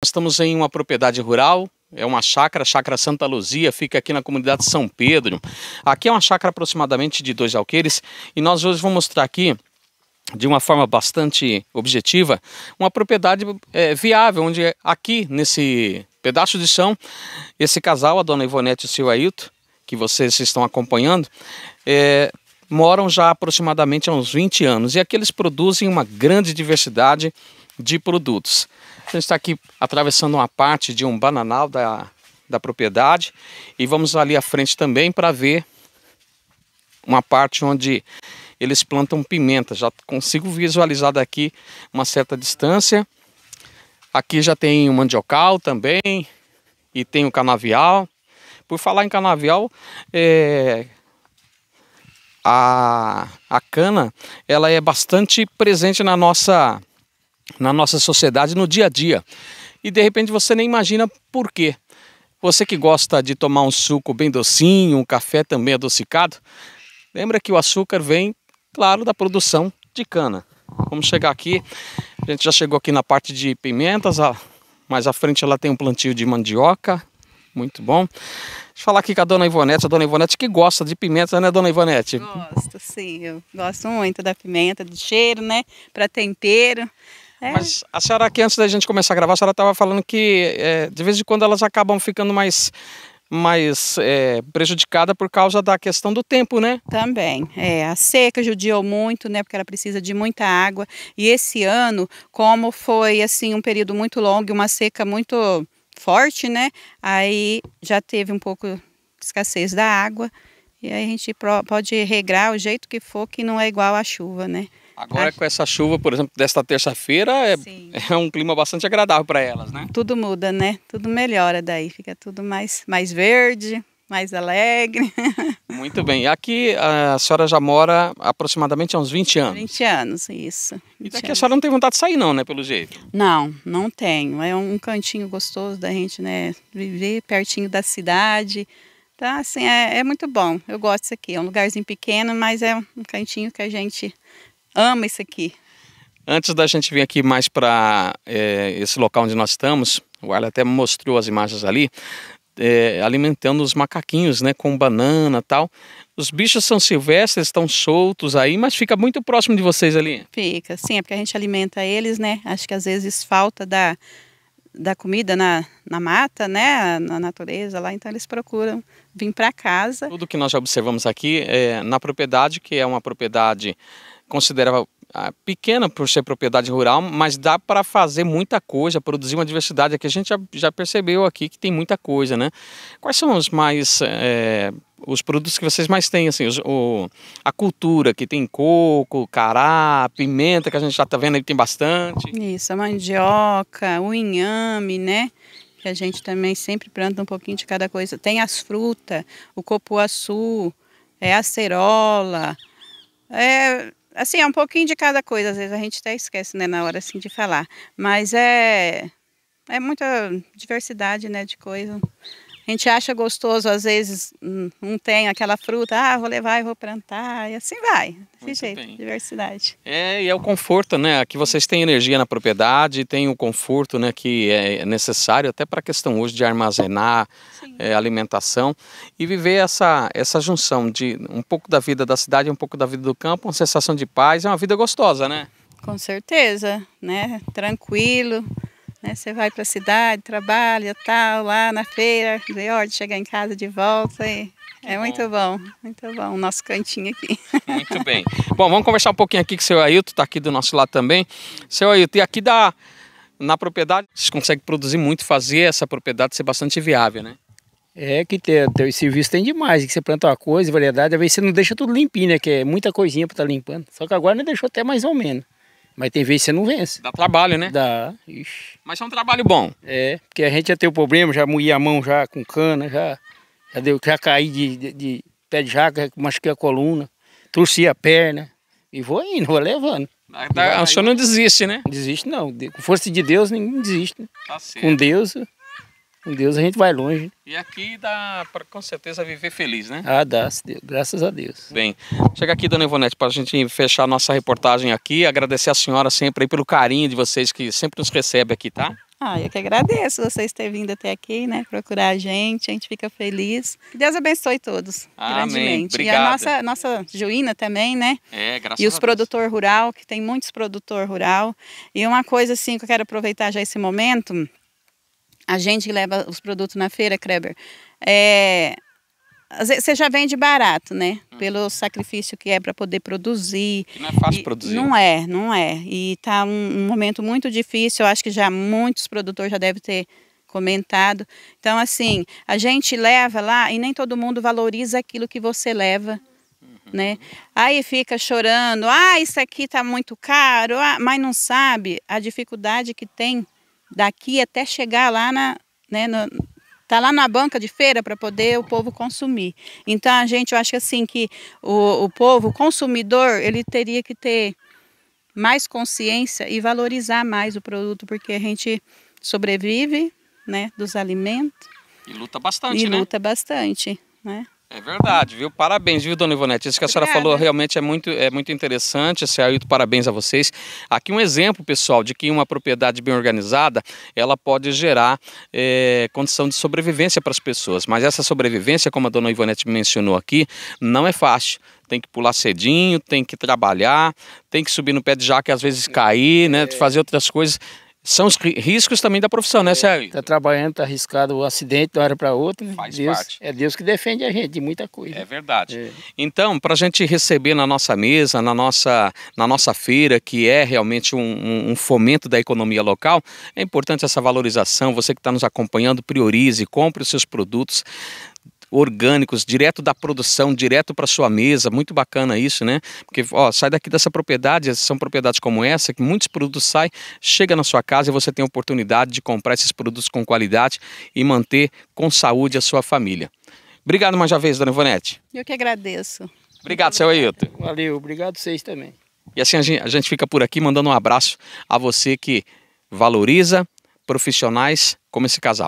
Nós estamos em uma propriedade rural, é uma chácara, chácara Santa Luzia, fica aqui na comunidade de São Pedro. Aqui é uma chácara aproximadamente de dois alqueires e nós hoje vamos mostrar aqui de uma forma bastante objetiva, uma propriedade é, viável, onde é aqui nesse pedaço de chão, esse casal, a dona Ivonete e o seu Ailton, que vocês estão acompanhando, é, moram já aproximadamente há uns 20 anos. E aqui eles produzem uma grande diversidade de produtos. A gente está aqui atravessando uma parte de um bananal da, da propriedade e vamos ali à frente também para ver uma parte onde eles plantam pimenta. Já consigo visualizar daqui uma certa distância. Aqui já tem o mandiocal também e tem o canavial. Por falar em canavial, é... a, a cana ela é bastante presente na nossa na nossa sociedade, no dia a dia. E de repente você nem imagina por quê. Você que gosta de tomar um suco bem docinho, um café também adocicado, lembra que o açúcar vem, claro, da produção de cana. Vamos chegar aqui, a gente já chegou aqui na parte de pimentas, mais à frente ela tem um plantio de mandioca, muito bom. Deixa eu falar aqui com a dona Ivonete, a dona Ivonete que gosta de pimenta, né, dona Ivonete? Gosto, sim, eu gosto muito da pimenta, do cheiro, né, para tempero. É. Mas a senhora aqui, antes da gente começar a gravar, a senhora estava falando que é, de vez em quando elas acabam ficando mais mais é, prejudicada por causa da questão do tempo, né? Também, é, a seca judiou muito, né, porque ela precisa de muita água, e esse ano, como foi, assim, um período muito longo, uma seca muito forte, né, aí já teve um pouco de escassez da água, e aí a gente pode regrar o jeito que for, que não é igual à chuva, né? Agora, com essa chuva, por exemplo, desta terça-feira, é, é, um clima bastante agradável para elas, né? Tudo muda, né? Tudo melhora daí, fica tudo mais, mais verde, mais alegre. Muito bem. Aqui a senhora já mora aproximadamente há uns 20 anos. 20 anos, isso. 20 e daqui anos. a senhora não tem vontade de sair não, né, pelo jeito? Não, não tenho. É um cantinho gostoso da gente, né, viver pertinho da cidade. Tá, assim, é, é muito bom. Eu gosto disso aqui. É um lugarzinho pequeno, mas é um cantinho que a gente ama isso aqui. Antes da gente vir aqui mais para é, eh, esse local onde nós estamos, o Arlen até mostrou as imagens ali, é, alimentando os macaquinhos, né, com banana tal. Os bichos são silvestres, estão soltos aí, mas fica muito próximo de vocês ali. Fica, sim, é porque a gente alimenta eles, né? Acho que às vezes falta da, da comida na, na mata, né, na natureza lá, então eles procuram vir para casa. Tudo que nós já observamos aqui é na propriedade, que é uma propriedade considerava ah, pequena por ser propriedade rural, mas dá para fazer muita coisa, produzir uma diversidade que a gente já, já, percebeu aqui que tem muita coisa, né? Quais são os mais é, os produtos que vocês mais têm, assim, os, o, a cultura que tem coco, cará, pimenta que a gente já está vendo aí tem bastante. Isso, a mandioca, o inhame, né? Que a gente também sempre planta um pouquinho de cada coisa. Tem as frutas, o copuaçu, é acerola, é assim, é um pouquinho de cada coisa, às vezes a gente até esquece, né, na hora assim de falar. Mas é é muita diversidade, né, de coisa. A gente acha gostoso, às vezes não hum, tem aquela fruta, ah, vou levar e vou plantar, e assim vai. Desse Muito jeito, bem. diversidade. É, e é o conforto, né? Aqui vocês têm energia na propriedade, tem o conforto, né, que é necessário até para a questão hoje de armazenar é, alimentação e viver essa, essa junção de um pouco da vida da cidade, um pouco da vida do campo, uma sensação de paz, é uma vida gostosa, né? Com certeza, né? Tranquilo. Né? Você vai para a cidade, trabalha, tal, lá na feira, vê hora de chegar em casa de volta e é bom. muito bom, muito bom o nosso cantinho aqui. Muito bem. Bom, vamos conversar um pouquinho aqui com o seu Ailton, está aqui do nosso lado também. Seu Ailton, e aqui da, na propriedade, vocês conseguem produzir muito, fazer essa propriedade ser bastante viável, né? É que ter, serviço tem demais, que você planta uma coisa, variedade, às vezes você não deixa tudo limpinho, né? Que é muita coisinha para estar tá limpando. Só que agora não deixou até mais ou menos. Mas tem vez que você não vence. Dá trabalho, né? Dá. Ixi. Mas é um trabalho bom. É, porque a gente já tem o problema, já moí a mão já com cana, já, já, deu, já caí de, de, de pé de jaca, machuquei a coluna, torci a perna. E vou indo, vou levando. Tá, o senhor não desiste, né? Não desiste não. Com força de Deus, ninguém desiste. Né? Tá certo. Com Deus, com Deus a gente vai longe. E aqui dá para com certeza viver feliz, né? Ah, dá, graças a Deus. Bem, chega aqui, dona Ivonete, para a gente fechar nossa reportagem aqui, agradecer a senhora sempre aí pelo carinho de vocês que sempre nos recebe aqui, tá? Ah, eu que agradeço vocês terem vindo até aqui, né? Procurar a gente, a gente fica feliz. Que Deus abençoe todos, Amém. grandemente. E a nossa, nossa Juína também, né? É, graças E os produtor rural, que tem muitos produtor rural. E uma coisa assim que eu quero aproveitar já esse momento, a gente leva os produtos na feira, Kreber. É, você já vende barato, né? Hum. Pelo sacrifício que é para poder produzir. não é fácil e produzir. Não é, não é. E está um, um, momento muito difícil. Eu acho que já muitos produtores já devem ter comentado. Então, assim, a gente leva lá e nem todo mundo valoriza aquilo que você leva. Uhum. Né? Aí fica chorando, ah, isso aqui está muito caro, ah, mas não sabe a dificuldade que tem daqui até chegar lá na, né, no, tá lá na banca de feira para poder o povo consumir. Então a gente, eu acho assim que o, o povo, o consumidor, ele teria que ter mais consciência e valorizar mais o produto, porque a gente sobrevive, né, dos alimentos. E luta bastante, e né? luta bastante, né? É verdade, viu? Parabéns, viu, dona Ivonete? Isso que a senhora falou realmente é muito, é muito interessante, assim, Ailton, parabéns a vocês. Aqui um exemplo, pessoal, de que uma propriedade bem organizada, ela pode gerar é, condição de sobrevivência para as pessoas. Mas essa sobrevivência, como a dona Ivonete mencionou aqui, não é fácil tem que pular cedinho, tem que trabalhar, tem que subir no pé de jaca e às vezes cair, né? É. Fazer outras coisas são os riscos também da profissão, né, é, Sérgio? Está trabalhando, está arriscado o acidente de uma hora para outra. Né? Faz Deus, parte. É Deus que defende a gente de muita coisa. É verdade. É. Então, para a gente receber na nossa mesa, na nossa, na nossa feira, que é realmente um, um fomento da economia local, é importante essa valorização. Você que está nos acompanhando, priorize, compre os seus produtos orgânicos, direto da produção, direto para sua mesa. Muito bacana isso, né? Porque ó, sai daqui dessa propriedade, são propriedades como essa, que muitos produtos saem, chega na sua casa e você tem a oportunidade de comprar esses produtos com qualidade e manter com saúde a sua família. Obrigado mais uma vez, dona Ivonete. Eu que agradeço. Obrigado, seu Ailton. Valeu, obrigado vocês também. E assim a gente fica por aqui mandando um abraço a você que valoriza profissionais como esse casal.